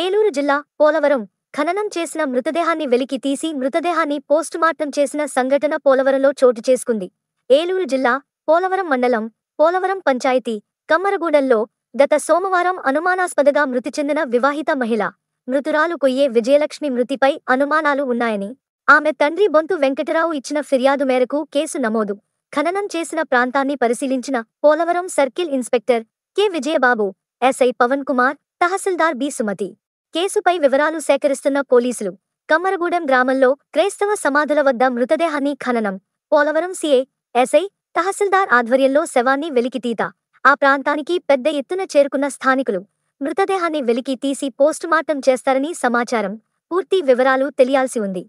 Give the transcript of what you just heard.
ఏలూరు జిల్లా పోలవరం ఖననం చేసిన మృతదేహాన్ని వెలికి తీసి మృతదేహాన్ని పోస్టుమార్టం చేసిన సంఘటన పోలవరంలో చోటు చేసుకుంది ఏలూరు జిల్లా పోలవరం మండలం పోలవరం పంచాయతీ కమ్మరగూడల్లో గత సోమవారం అనుమానాస్పదగా మృతి చెందిన వివాహిత మహిళ మృతురాలు కొయ్యే విజయలక్ష్మి మృతిపై అనుమానాలు ఉన్నాయని ఆమె తండ్రి బొంతు వెంకటరావు ఇచ్చిన ఫిర్యాదు మేరకు కేసు నమోదు ఖననం చేసిన ప్రాంతాన్ని పరిశీలించిన Polavaram circle inspector K Vijayababu SI Pavan Kumar తహసీల్దార్ బి సుమతి కేసుపై వివరాలు సేకరిస్తున్న పోలీసులు కమ్మరగూడెం గ్రామంలో క్రైస్తవ సమాధుల వద్ద మృతదేహాన్ని ఖననం పోలవరం సీఏ ఎస్ఐ తహసీల్దార్ ఆధ్వర్యంలో శవాన్ని వెలికితీత ఆ ప్రాంతానికి పెద్ద ఎత్తున చేరుకున్న స్థానికులు మృతదేహాన్ని వెలికి తీసి పోస్టుమార్టం చేస్తారని సమాచారం పూర్తి వివరాలు తెలియాల్సి ఉంది